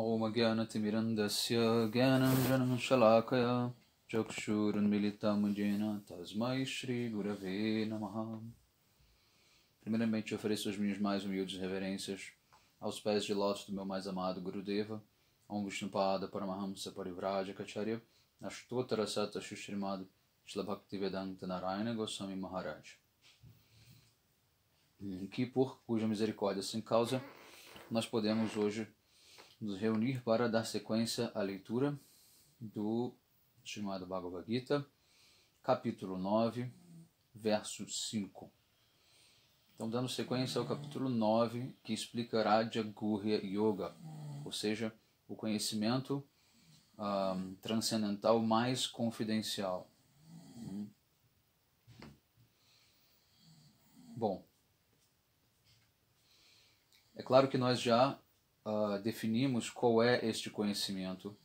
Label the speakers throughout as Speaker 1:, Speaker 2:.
Speaker 1: ओमज्ञानतिमिरन्दस्य ज्ञानं जनशलाकया चक्षुरुन्मिलितमुजेन तस्मै श्रीगुरवे नमः Primeiramente, ofereço as minhas mais humildes reverências aos pés de lótus do meu mais amado Gurudeva, Om Pada Paramahamsa Parivraja Kacharya, Ashtotara Sata Shishrimad, Shlabhaktivedanta Narayana Goswami Maharaj. Que por cuja misericórdia sem causa, nós podemos hoje nos reunir para dar sequência à leitura do chamado Bhagavad Gita, capítulo 9, verso 5. Então, dando sequência ao capítulo 9, que explica Raja Gurya Yoga, ou seja, o conhecimento um, ah, transcendental mais confidencial. Bom, é claro que nós já uh, definimos qual é este conhecimento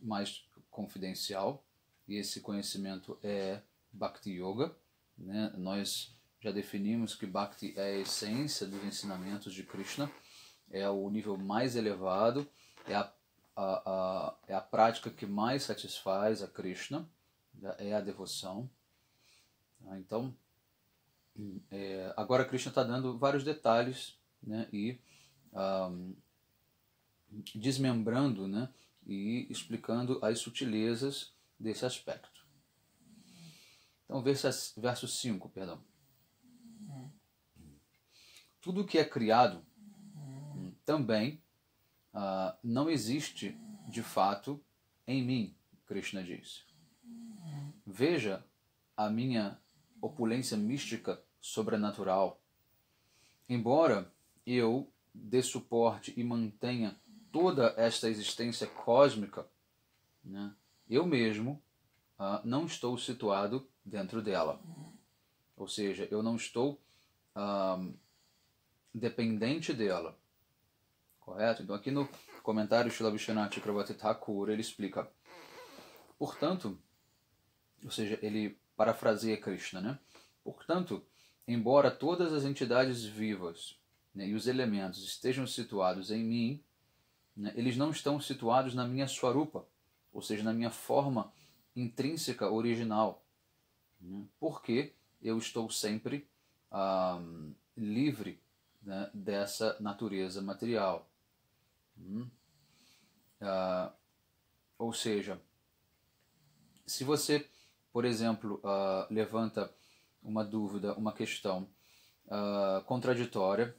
Speaker 1: mais confidencial, e esse conhecimento é Bhakti Yoga. Né? Nós já definimos que Bhakti é a essência dos ensinamentos de Krishna, é o nível mais elevado, é a, a, a, é a prática que mais satisfaz a Krishna, né? é a devoção. Ah, então, é, agora Krishna está dando vários detalhes né? e um, ah, desmembrando né, e explicando as sutilezas desse aspecto. Então, verso, 5, perdão. Tudo que é criado também uh, não existe de fato em mim, Krishna diz. Veja a minha opulência mística sobrenatural. Embora eu dê suporte e mantenha toda esta existência cósmica, né, eu mesmo ah, não estou situado dentro dela. Ou seja, eu não estou ah, dependente dela. Correto? Então, aqui no comentário Srila Vishwanath Chakravarti Thakur, ele explica. Portanto, ou seja, ele parafraseia Krishna, né? Portanto, embora todas as entidades vivas né, e os elementos estejam situados em mim, né, eles não estão situados na minha swarupa, ou seja, na minha forma intrínseca original, né, porque eu estou sempre livre né, dessa natureza material. Hum. Ah, ou seja, se você, por exemplo, ah, levanta uma dúvida, uma questão ah, contraditória,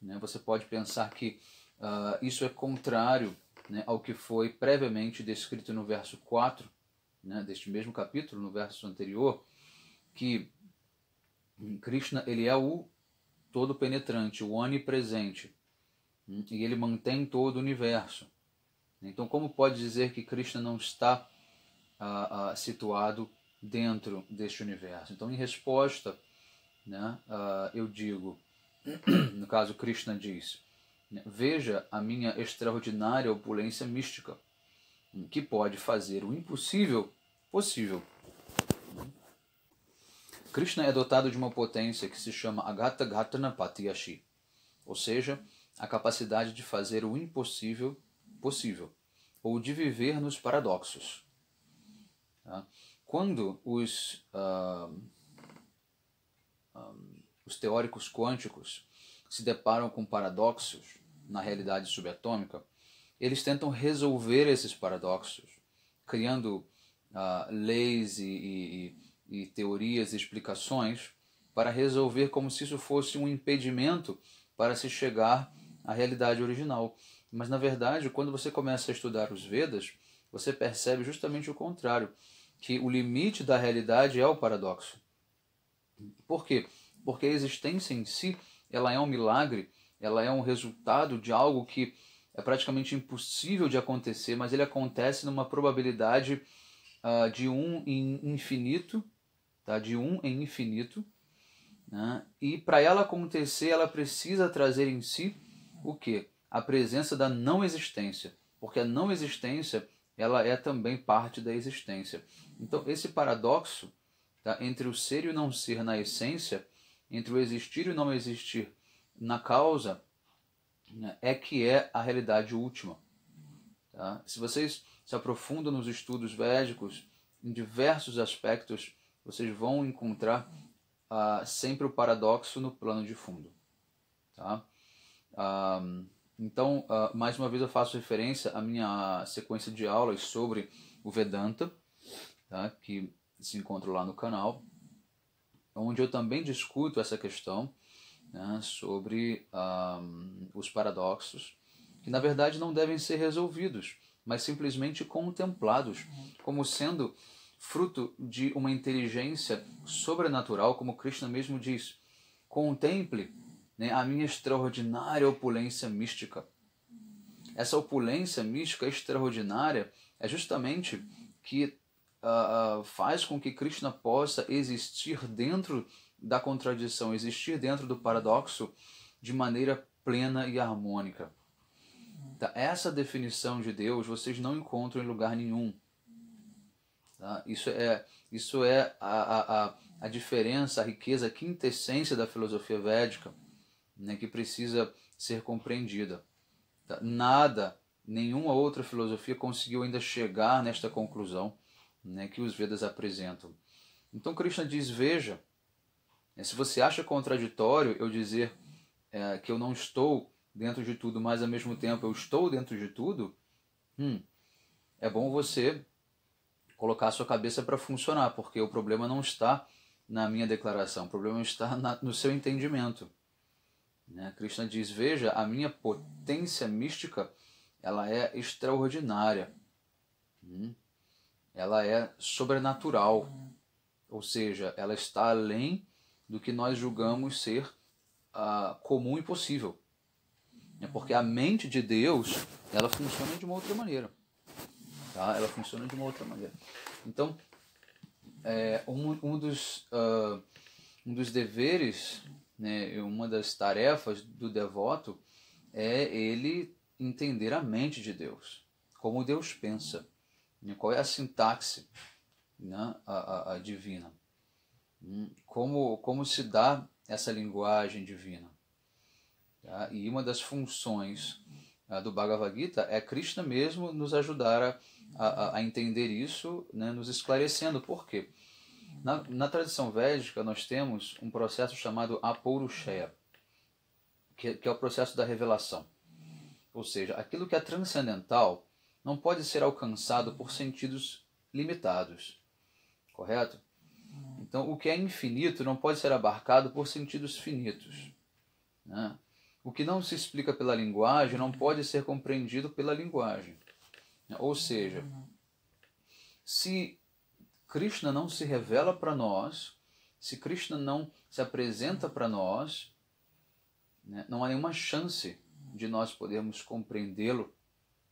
Speaker 1: né, você pode pensar que Uh, isso é contrário né, ao que foi previamente descrito no verso 4 né, deste mesmo capítulo, no verso anterior, que Krishna ele é o todo penetrante, o onipresente, hum, e ele mantém todo o universo. Então, como pode dizer que Krishna não está uh, uh, situado dentro deste universo? Então, em resposta, né, eu digo, no caso, Krishna diz Veja a minha extraordinária opulência mística, que pode fazer o impossível possível. Krishna é dotado de uma potência que se chama Agata Ghatana Patiyashi, ou seja, a capacidade de fazer o impossível possível, ou de viver nos paradoxos. Tá? Quando os, uh, ah, um, ah, os teóricos quânticos se deparam com paradoxos na realidade subatômica, eles tentam resolver esses paradoxos, criando uh, leis e, e, e teorias e explicações para resolver como se isso fosse um impedimento para se chegar à realidade original. Mas na verdade, quando você começa a estudar os Vedas, você percebe justamente o contrário, que o limite da realidade é o paradoxo. Por quê? Porque a existência em si ela é um milagre, ela é um resultado de algo que é praticamente impossível de acontecer, mas ele acontece numa probabilidade uh, de um em infinito, tá? de um em infinito. Né? E para ela acontecer, ela precisa trazer em si o que? A presença da não existência, porque a não existência ela é também parte da existência. Então, esse paradoxo tá? entre o ser e o não ser na essência entre o existir e o não existir na causa né, é que é a realidade última. Tá? Se vocês se aprofundam nos estudos védicos, em diversos aspectos, vocês vão encontrar ah, sempre o paradoxo no plano de fundo. Tá? Ah, então, ah, mais uma vez eu faço referência à minha sequência de aulas sobre o Vedanta, tá? que se encontra lá no canal onde eu também discuto essa questão né, sobre um, os paradoxos, que na verdade não devem ser resolvidos, mas simplesmente contemplados como sendo fruto de uma inteligência sobrenatural, como Krishna mesmo diz. Contemple né, a minha extraordinária opulência mística. Essa opulência mística extraordinária é justamente que uh, faz com que Krishna possa existir dentro da contradição, existir dentro do paradoxo de maneira plena e harmônica. Tá? Essa definição de Deus vocês não encontram em lugar nenhum. Tá? Isso é, isso é a, a, a diferença, a riqueza, a quintessência da filosofia védica, né, que precisa ser compreendida. Tá? Nada, nenhuma outra filosofia conseguiu ainda chegar nesta conclusão né, que os Vedas apresentam. Então Krishna diz: veja, né, se você acha contraditório eu dizer é, que eu não estou dentro de tudo, mas ao mesmo tempo eu estou dentro de tudo, hum, é bom você colocar a sua cabeça para funcionar, porque o problema não está na minha declaração, o problema está na, no seu entendimento. Né? Krishna diz: veja, a minha potência mística ela é extraordinária. Hum ela é sobrenatural, ou seja, ela está além do que nós julgamos ser uh, comum e possível. É porque a mente de Deus ela funciona de uma outra maneira. Tá? Ela funciona de uma outra maneira. Então, é, um, um, dos, uh, um dos deveres, né, uma das tarefas do devoto é ele entender a mente de Deus, como Deus pensa. Né? Qual é a sintaxe né, a, a, a divina? Hum, como, como se dá essa linguagem divina? Tá? E uma das funções ah, do Bhagavad Gita é Krishna mesmo nos ajudar a, a entender isso, né, nos esclarecendo por quê. Na, na, tradição védica, nós temos um processo chamado Aporushaya, que, é, que é o processo da revelação. Ou seja, aquilo que é transcendental não pode ser alcançado por sentidos limitados. Correto? Então, o que é infinito não pode ser abarcado por sentidos finitos. Né? O que não se explica pela linguagem não pode ser compreendido pela linguagem. Né? Ou seja, se Krishna não se revela para nós, se Krishna não se apresenta para nós, né, não há nenhuma chance de nós podermos compreendê-lo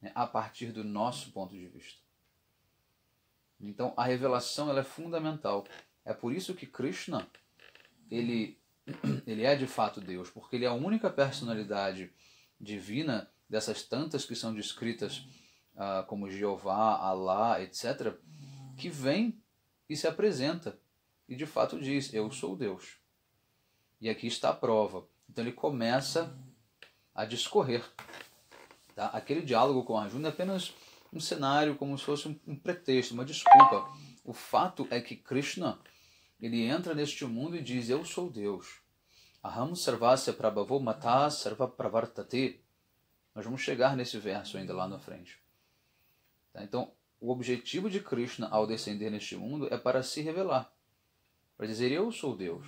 Speaker 1: né, a partir do nosso ponto de vista. Então a revelação ela é fundamental. É por isso que Krishna ele, ele é de fato Deus, porque ele é a única personalidade divina dessas tantas que são descritas ah, como Jeová, Alá, etc., que vem e se apresenta e de fato diz: Eu sou Deus. E aqui está a prova. Então ele começa a discorrer Tá? Aquele diálogo com Arjuna é apenas um cenário, como se fosse um pretexto, uma desculpa. O fato é que Krishna ele entra neste mundo e diz: Eu sou Deus. Aham sarvasya prabhavo mata sarva pravartate. Nós vamos chegar nesse verso ainda lá na frente. Tá? Então, o objetivo de Krishna ao descender neste mundo é para se revelar, para dizer: Eu sou Deus.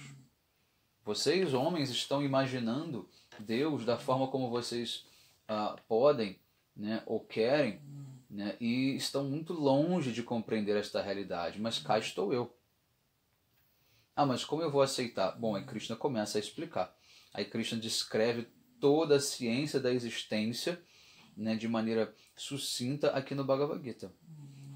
Speaker 1: Vocês, homens, estão imaginando Deus da forma como vocês ah, podem né, ou querem hum. né, e estão muito longe de compreender esta realidade, mas cá hum. estou eu. Ah, mas como eu vou aceitar? Bom, aí hum. Krishna começa a explicar. Aí Krishna descreve toda a ciência da existência né, de maneira sucinta aqui no Bhagavad Gita.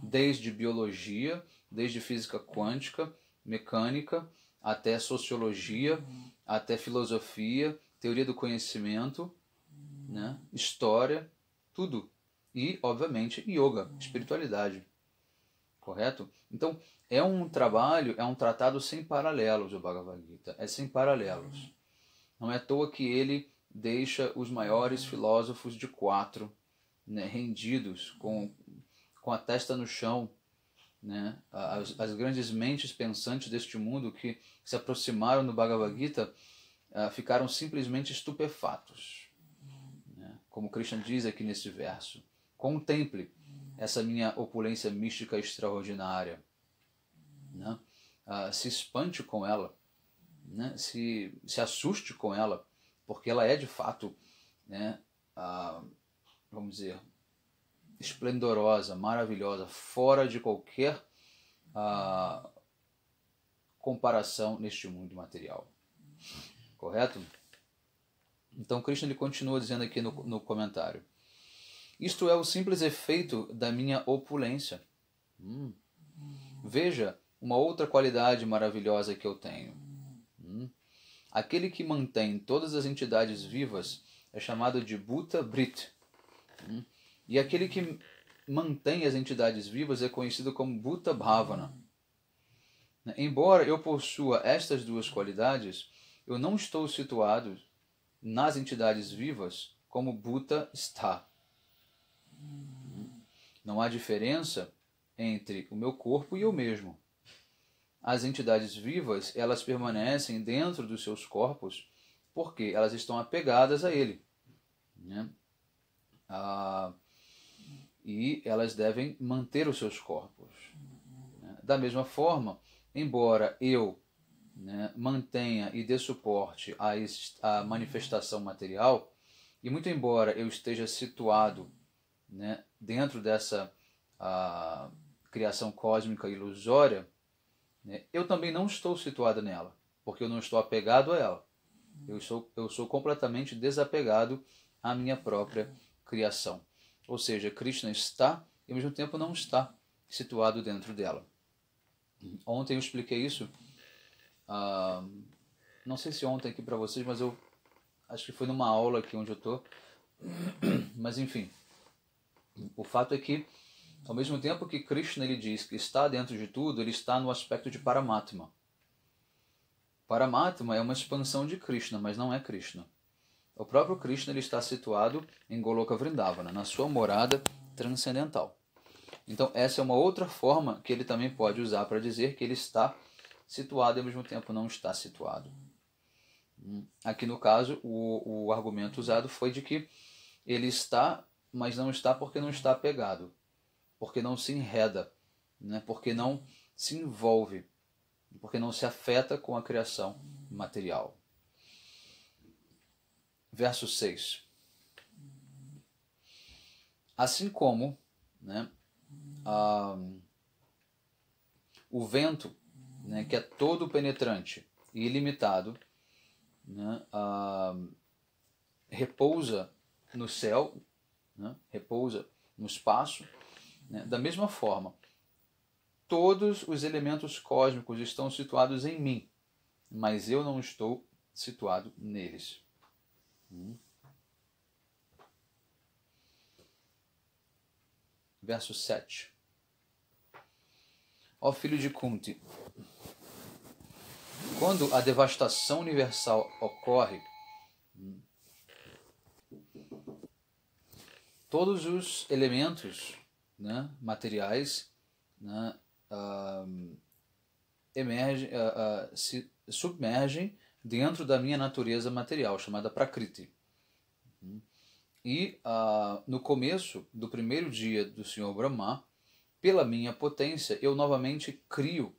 Speaker 1: Desde biologia, desde física quântica, mecânica, até sociologia, até filosofia, teoria do conhecimento, né? história, tudo. E, obviamente, yoga, hum. espiritualidade. Correto? Então, é um trabalho, é um tratado sem paralelos, o Bhagavad Gita. É sem paralelos. Hum. Não é à toa que ele deixa os maiores hum. filósofos de quatro né, rendidos, com, com a testa no chão, né? As, as, grandes mentes pensantes deste mundo que se aproximaram do Bhagavad Gita uh, ficaram simplesmente estupefatos como Cristian diz aqui nesse verso. Contemple essa minha opulência mística extraordinária. Né? Ah, se espante com ela, né? se, se assuste com ela, porque ela é de fato, né, vamos dizer, esplendorosa, maravilhosa, fora de qualquer ah, comparação neste mundo material. Correto? Então, Krishna ele continua dizendo aqui no, no comentário: Isto é o simples efeito da minha opulência. Hum. Veja uma outra qualidade maravilhosa que eu tenho. Hum. Aquele que mantém todas as entidades vivas é chamado de Buta Brit. Hum. E aquele que mantém as entidades vivas é conhecido como Buta Bhavana. Embora eu possua estas duas qualidades, eu não estou situado nas entidades vivas como Buta está. Não há diferença entre o meu corpo e eu mesmo. As entidades vivas, elas permanecem dentro dos seus corpos porque elas estão apegadas a ele. Né? Ah, e elas devem manter os seus corpos. Né? Da mesma forma, embora eu mantenha e dê suporte à, manifestação material, e muito embora eu esteja situado né, dentro dessa a, criação cósmica ilusória, né, eu também não estou situado nela, porque eu não estou apegado a ela. Eu sou, eu sou completamente desapegado à minha própria criação. Ou seja, Krishna está e ao mesmo tempo não está situado dentro dela. Ontem eu expliquei isso não sei se ontem aqui para vocês, mas eu acho que foi numa aula aqui onde eu tô. Mas enfim, o fato é que ao mesmo tempo que Krishna ele diz que está dentro de tudo, ele está no aspecto de Paramatma. Paramatma é uma expansão de Krishna, mas não é Krishna. O próprio Krishna ele está situado em Goloka Vrindavana, na sua morada transcendental. Então essa é uma outra forma que ele também pode usar para dizer que ele está situado e ao mesmo tempo não está situado. Hum. Aqui no caso, o, o argumento usado foi de que ele está, mas não está porque não está pegado, porque não se enreda, né? porque não se envolve, porque não se afeta com a criação material. Verso 6. Assim como né, a, o vento né, que é todo penetrante e ilimitado, né, repousa no céu, né, repousa no espaço. Né, da mesma forma, todos os elementos cósmicos estão situados em mim, mas eu não estou situado neles. Hum. Verso 7. Ó filho de Kunti, quando a devastação universal ocorre, todos os elementos né, materiais né, uh, emergem, uh, ah, uh, ah, se submergem dentro da minha natureza material, chamada Prakriti. E ah, no começo do primeiro dia do Senhor Brahma, pela minha potência, eu novamente crio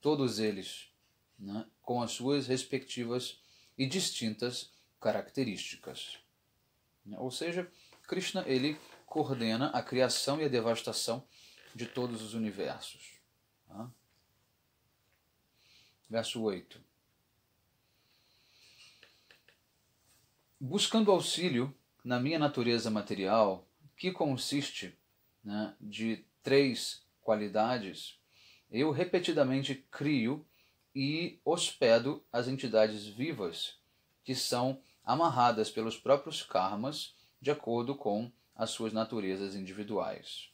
Speaker 1: todos eles né, com as suas respectivas e distintas características. Ou seja, Krishna ele coordena a criação e a devastação de todos os universos. Tá? Verso 8. Buscando auxílio na minha natureza material, que consiste né, de três qualidades, eu repetidamente crio e hospedo as entidades vivas que são amarradas pelos próprios karmas de acordo com as suas naturezas individuais.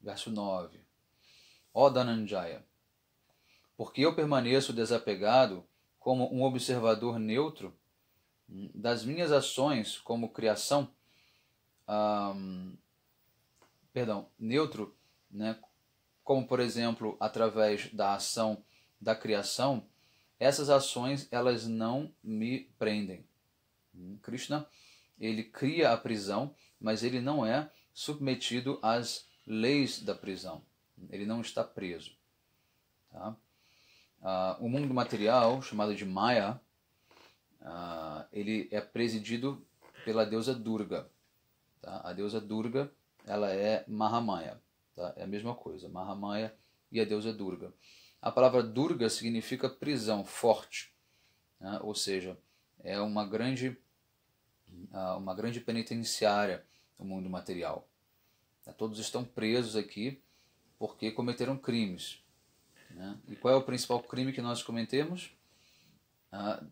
Speaker 1: Verso 9. Ó Dhananjaya, porque eu permaneço desapegado como um observador neutro das minhas ações como criação um, perdão, neutro, né, como por exemplo através da ação da criação, essas ações elas não me prendem. Hum, Krishna ele cria a prisão, mas ele não é submetido às leis da prisão. Ele não está preso. Tá? Uh, o mundo material, chamado de Maya, uh, ele é presidido pela deusa Durga. Tá? A deusa Durga ela é Mahamaya. Tá? É a mesma coisa, Mahamaya e a deusa Durga. A palavra Durga significa prisão, forte. Né? Ou seja, é uma grande, ah, uma grande penitenciária o mundo material. Né? Todos estão presos aqui porque cometeram crimes. Né? E qual é o principal crime que nós cometemos? Ah,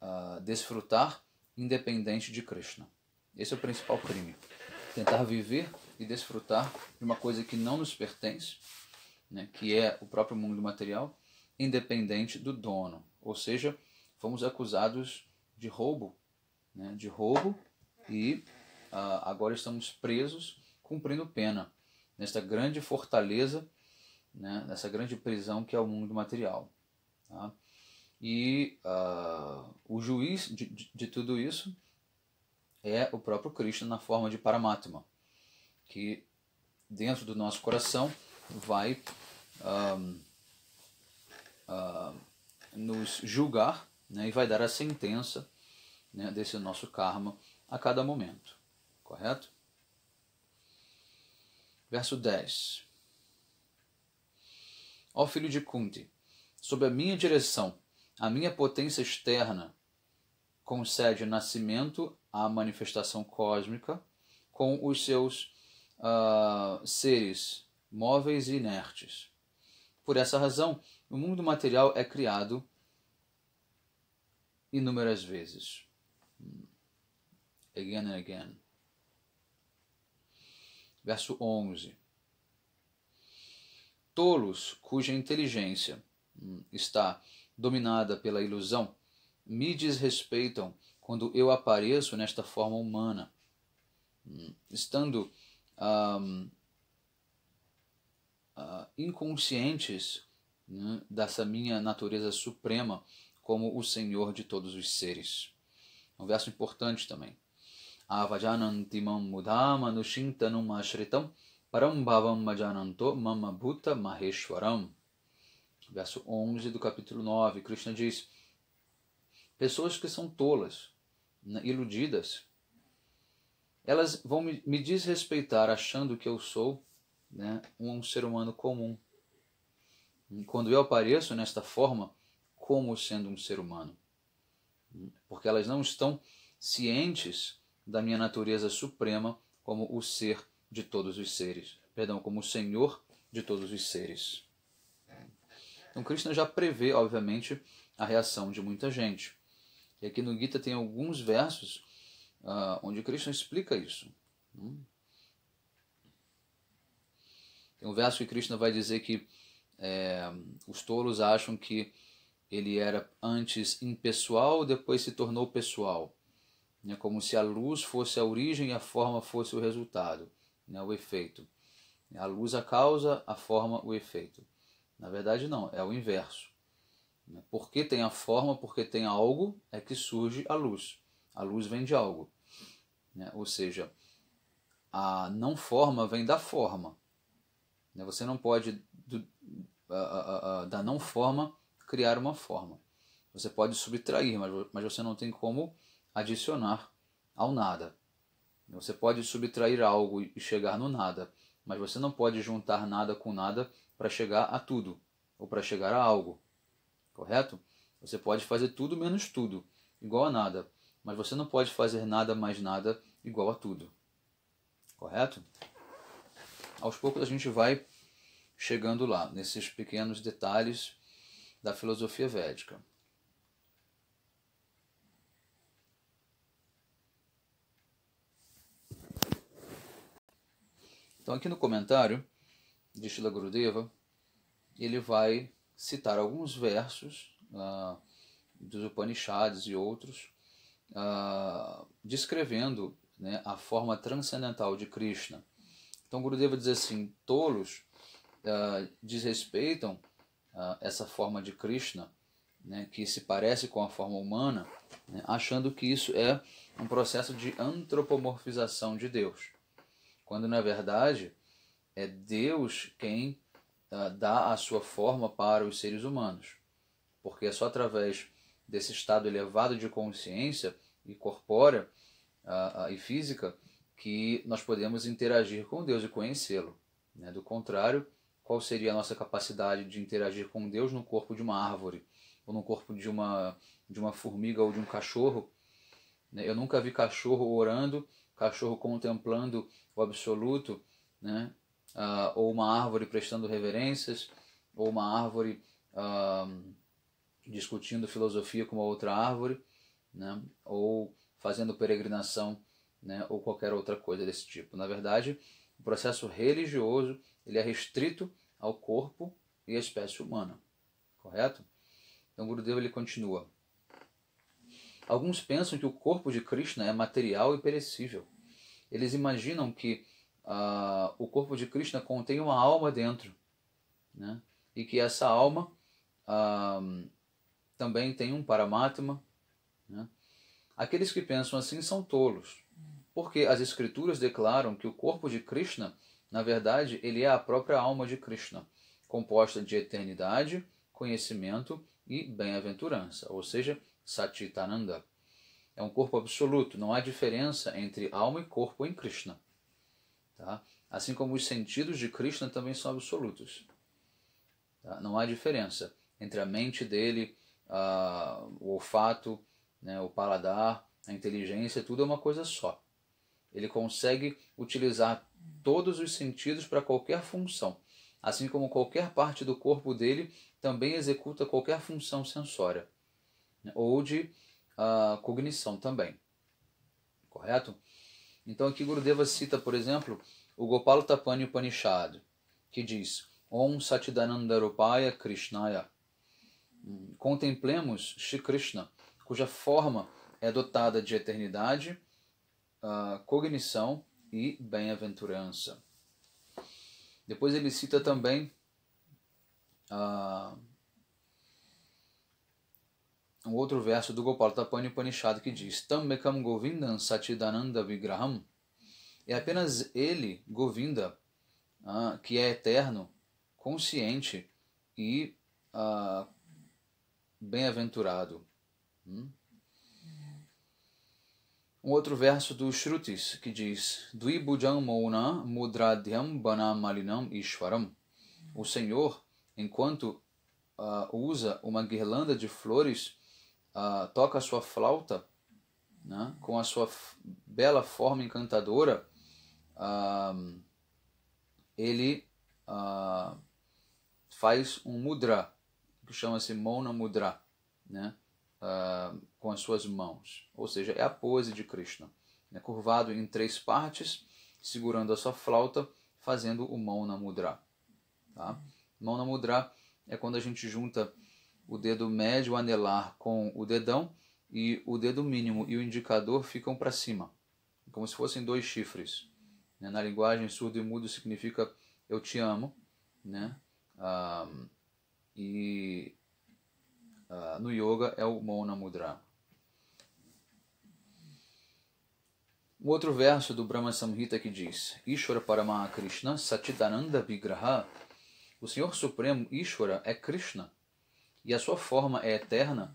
Speaker 1: ah, desfrutar independente de Krishna. Esse é o principal crime. Tentar viver e desfrutar de uma coisa que não nos pertence, né, que é o próprio mundo material, independente do dono. Ou seja, fomos acusados de roubo, né, de roubo e uh, agora estamos presos cumprindo pena nesta grande fortaleza, né, nessa grande prisão que é o mundo material. Tá? E uh, o juiz de, de, de tudo isso é o próprio Krishna na forma de Paramatma, que dentro do nosso coração vai um, uh, nos julgar né, e vai dar a sentença né, desse nosso karma a cada momento, correto? Verso 10: Ó filho de Kunti, sob a minha direção, a minha potência externa, concede nascimento à manifestação cósmica com os seus uh, seres móveis e inertes. Por essa razão, o mundo material é criado inúmeras vezes. Again and again. Verso 11. Tolos cuja inteligência hum, está dominada pela ilusão me desrespeitam quando eu apareço nesta forma humana. Hum, estando um, uh, ah, inconscientes né, dessa minha natureza suprema como o Senhor de todos os seres. Um verso importante também. Avajanantimam mudama nushintanum ashritam parambhavam majananto mamabhuta maheshwaram. Verso 11 do capítulo 9, Krishna diz Pessoas que são tolas, né, iludidas. Elas vão me desrespeitar achando que eu sou né, um ser humano comum. quando eu apareço nesta forma, como sendo um ser humano. Porque elas não estão cientes da minha natureza suprema como o ser de todos os seres. Perdão, como o Senhor de todos os seres. Então, Krishna já prevê, obviamente, a reação de muita gente. E aqui no Gita tem alguns versos uh, onde Krishna explica isso. Né? Tem um verso que Krishna vai dizer que é, os tolos acham que ele era antes impessoal, depois se tornou pessoal. Né? Como se a luz fosse a origem e a forma fosse o resultado, né? o efeito. A luz a causa, a forma o efeito. Na verdade, não, é o inverso. Né? Porque tem a forma, porque tem algo, é que surge a luz. A luz vem de algo. Né? Ou seja, a não forma vem da forma. Né? Você não pode, do, a, a, a, da não forma, criar uma forma. Você pode subtrair, mas, mas você não tem como adicionar ao nada. Você pode subtrair algo e chegar no nada, mas você não pode juntar nada com nada para chegar a tudo ou para chegar a algo correto? Você pode fazer tudo menos tudo, igual a nada, mas você não pode fazer nada mais nada igual a tudo, correto? Aos poucos a gente vai chegando lá, nesses pequenos detalhes da filosofia védica. Então, aqui no comentário de Shila Gurudeva, ele vai citar alguns versos ah, dos Upanishads e outros ah, descrevendo né, a forma transcendental de Krishna. Então Gurudeva diz assim, tolos ah, desrespeitam ah, essa forma de Krishna, né, que se parece com a forma humana, né, achando que isso é um processo de antropomorfização de Deus, quando na verdade é Deus quem ah, dá a sua forma para os seres humanos, porque é só através desse estado elevado de consciência e corpórea ah, ah, e física que nós podemos interagir com Deus e conhecê-lo. Né? Do contrário, qual seria a nossa capacidade de interagir com Deus no corpo de uma árvore, ou no corpo de uma, de uma formiga ou de um cachorro? Né? Eu nunca vi cachorro orando, cachorro contemplando o absoluto, né? uh, ou uma árvore prestando reverências, ou uma árvore uh, discutindo filosofia com uma outra árvore, né? ou fazendo peregrinação, né? ou qualquer outra coisa desse tipo. Na verdade, o processo religioso ele é restrito ao corpo e à espécie humana, correto? Então Gurudeva ele continua. Alguns pensam que o corpo de Krishna é material e perecível. Eles imaginam que ah, o corpo de Krishna contém uma alma dentro, né? e que essa alma ah, também tem um Paramatma. Né? Aqueles que pensam assim são tolos, porque as escrituras declaram que o corpo de Krishna, na verdade, ele é a própria alma de Krishna, composta de eternidade, conhecimento e bem-aventurança, ou seja, Satitananda. É um corpo absoluto, não há diferença entre alma e corpo em Krishna. Tá? Assim como os sentidos de Krishna também são absolutos. Tá? Não há diferença entre a mente dele, o olfato, né, o paladar, a inteligência, tudo é uma coisa só. Ele consegue utilizar todos os sentidos para qualquer função, assim como qualquer parte do corpo dele também executa qualquer função sensória né, ou de uh, cognição também. Correto? Então aqui Gurudeva cita, por exemplo, o Gopala Tapani Upanishad, que diz Om Satidananda Rupaya Krishnaya. Hum, contemplemos Shri Krishna, cuja forma é dotada de eternidade, cognição e bem-aventurança. Depois ele cita também uh, um outro verso do Gopala Tapani Upanishad que diz Tam mekam govindam satidananda vigraham é apenas ele, Govinda, ah, que é eterno, consciente e ah, bem-aventurado. Hum? Um outro verso do Shrutis que diz: Dvibujam mouna mudradhyam banamalinam ishvaram. O Senhor, enquanto ah, usa uma guirlanda de flores uh, toca a sua flauta né, com a sua bela forma encantadora, uh, ele uh, faz um mudra, que chama-se Mona Mudra, né, com as suas mãos. Ou seja, é a pose de Krishna, né, curvado em três partes, segurando a sua flauta, fazendo o Mona Mudra. Tá? Mona Mudra é quando a gente junta o dedo médio anelar com o dedão e o dedo mínimo e o indicador ficam para cima, como se fossem dois chifres. Né? Na linguagem surdo e mudo significa eu te amo, né? Ah, e ah, no yoga é o Mona Mudra. Um outro verso do Brahma Samhita que diz: Ishvara krishna Satidananda Vigraha. O Senhor Supremo Ishvara é Krishna e a sua forma é eterna,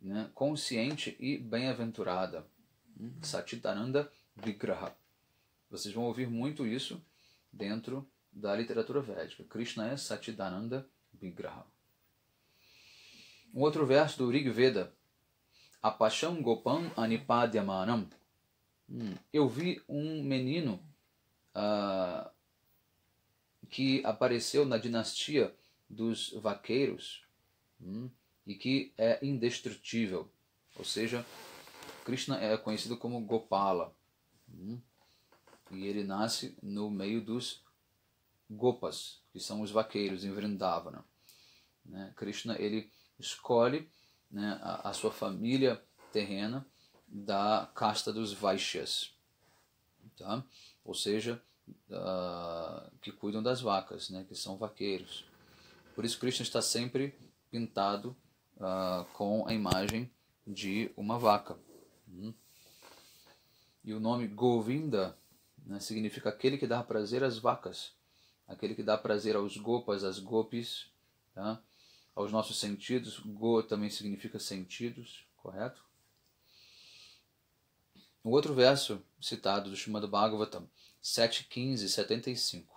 Speaker 1: né, consciente e bem-aventurada. Hum, Satitananda Vigraha. Vocês vão ouvir muito isso dentro da literatura védica. Krishna é Satidananda Vigraha. Um outro verso do Rig Veda. Apacham Gopam Anipadyamanam. Hum, eu vi um menino ah, que apareceu na dinastia dos vaqueiros hum, e que é indestrutível. Ou seja, Krishna é conhecido como Gopala. Hum, e ele nasce no meio dos Gopas, que são os vaqueiros em Vrindavana. Né? Krishna ele escolhe né, a, a, sua família terrena da casta dos Vaishyas, tá? ou seja, uh, que cuidam das vacas, né, que são vaqueiros. Por isso Krishna está sempre pintado uh, com a imagem de uma vaca. Hum. E o nome Govinda né, significa aquele que dá prazer às vacas, aquele que dá prazer aos gopas, às gopis, tá? aos nossos sentidos. Go também significa sentidos, correto? O outro verso citado do Srimad Bhagavatam, 7.15, 75.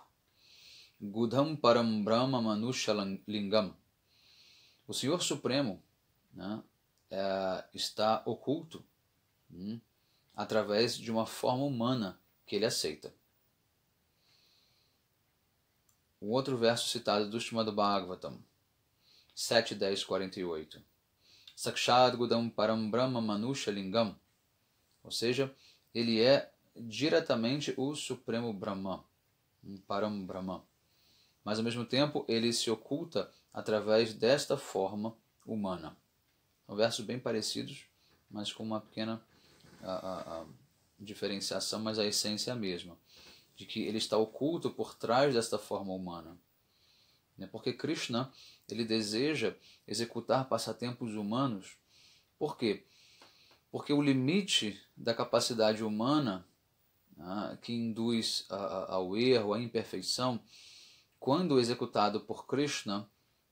Speaker 1: Gudham param brahma manusha lingam o Senhor Supremo né, é, está oculto hum, através de uma forma humana que ele aceita. O outro verso citado do Srimad Bhagavatam 7.10.48 Sakshad Gudam Param Brahma Manusha Lingam Ou seja, ele é diretamente o Supremo Brahman, hum, Param Brahma, Mas ao mesmo tempo ele se oculta através desta forma humana. São versos bem parecidos, mas com uma pequena a, a, a diferenciação, mas a essência é a mesma, de que ele está oculto por trás desta forma humana. Né? Porque Krishna ele deseja executar passatempos humanos. Por quê? Porque o limite da capacidade humana ah, que induz a, a, ao erro, à imperfeição, quando executado por Krishna,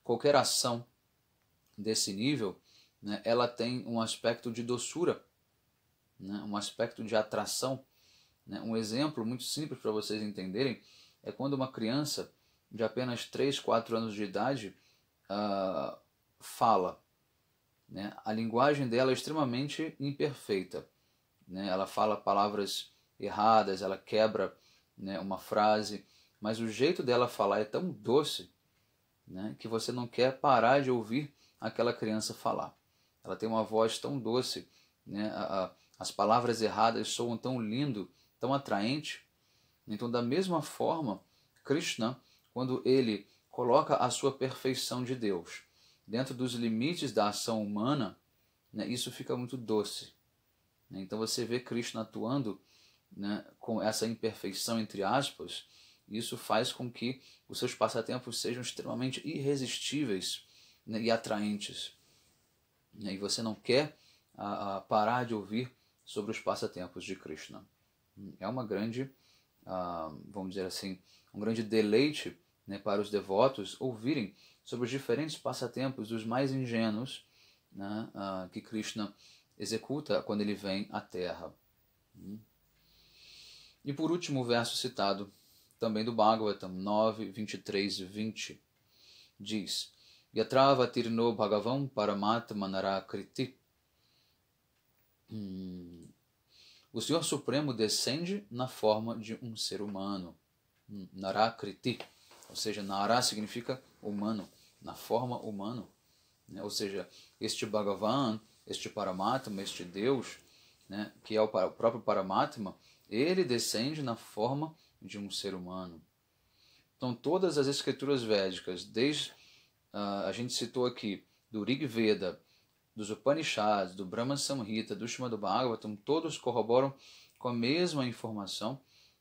Speaker 1: qualquer ação desse nível, né, ela tem um aspecto de doçura, né, um aspecto de atração. Né. Um exemplo muito simples para vocês entenderem é quando uma criança de apenas 3, 4 anos de idade uh, fala. Né. A linguagem dela é extremamente imperfeita. Né. Ela fala palavras erradas, ela quebra né, uma frase, mas o jeito dela falar é tão doce né, que você não quer parar de ouvir aquela criança falar. Ela tem uma voz tão doce, né, a, a, as palavras erradas soam tão lindo, tão atraente. Então, da mesma forma, Krishna, quando ele coloca a sua perfeição de Deus dentro dos limites da ação humana, né, isso fica muito doce. Né, então, você vê Krishna atuando né, com essa imperfeição, entre aspas, isso faz com que os seus passatempos sejam extremamente irresistíveis né, e atraentes. Né, e você não quer a, a, parar de ouvir sobre os passatempos de Krishna. É uma grande, vamos dizer assim, um grande deleite né, para os devotos ouvirem sobre os diferentes passatempos dos mais ingênuos né, que Krishna executa quando ele vem à Terra. E por último, o verso citado também do Bhagavatam 9, 23 e 20, diz Yatrava tirno bhagavam paramatma narakriti hum. O Senhor Supremo descende na forma de um ser humano. Hum, narakriti, ou seja, Nara significa humano, na forma humano. Né? Ou seja, este Bhagavan, este Paramatma, este Deus, né? que é o, o próprio Paramatma, ele descende na forma humana de um ser humano. Então, todas as escrituras védicas, desde uh, a gente citou aqui do Rig Veda, dos Upanishads, do Brahma Samhita, do Shrimad Bhagavatam, todos corroboram com a mesma informação,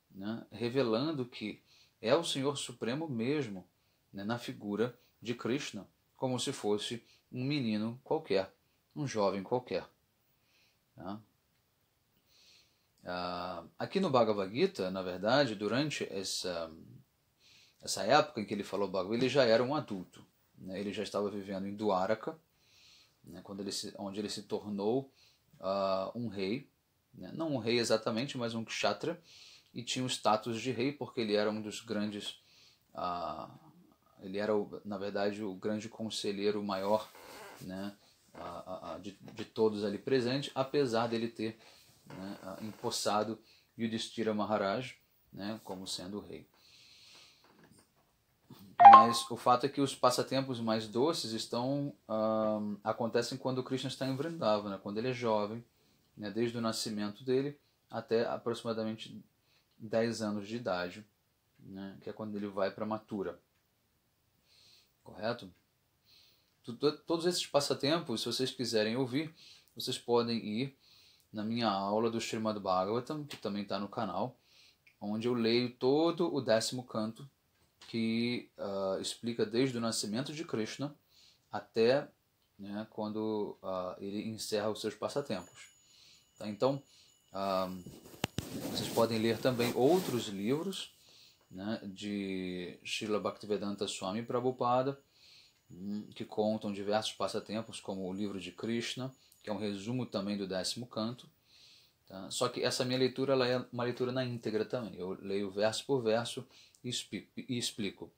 Speaker 1: né, revelando que é o Senhor Supremo mesmo, né, na figura de Krishna, como se fosse um menino qualquer, um jovem qualquer. Tá? Ah, aqui no Bhagavad Gita, na verdade, durante essa, essa época em que ele falou Bhagavad, ele já era um adulto. Né? Ele já estava vivendo em Dwaraka, né? Quando ele se, onde ele se tornou uh, um rei. Né? Não um rei exatamente, mas um kshatra. E tinha o status de rei porque ele era um dos grandes... Uh, ele era, na verdade, o grande conselheiro maior né? Uh, de, de todos ali presentes, apesar dele ter né, ah, empossado Yudhishthira Maharaj né, como sendo o rei. Mas o fato é que os passatempos mais doces estão ah, acontecem quando o Krishna está em Vrindavan, né, quando ele é jovem, né, desde o nascimento dele até aproximadamente 10 anos de idade, né, que é quando ele vai para Matura. Correto? Todos esses passatempos, se vocês quiserem ouvir, vocês podem ir na minha aula do Srimad Bhagavatam, que também está no canal, onde eu leio todo o décimo canto que uh, explica desde o nascimento de Krishna até né, quando uh, ele encerra os seus passatempos. Tá? Então, uh, vocês podem ler também outros livros né, de Srila Bhaktivedanta Swami Prabhupada, hum, que contam diversos passatempos, como o livro de Krishna, que é um resumo também do décimo canto. Tá? Só que essa minha leitura ela é uma leitura na íntegra também. Eu leio verso por verso e explico.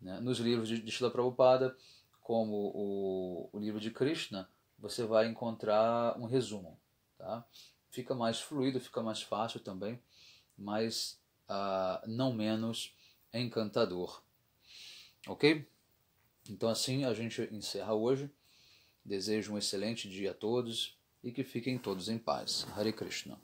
Speaker 1: né? Nos livros de, de Shila Prabhupada, como o, o livro de Krishna, você vai encontrar um resumo. Tá? Fica mais fluido, fica mais fácil também, mas ah, não menos encantador. Ok? Então assim a gente encerra hoje. Desejo um excelente dia a todos e que fiquem todos em paz. Hare Krishna.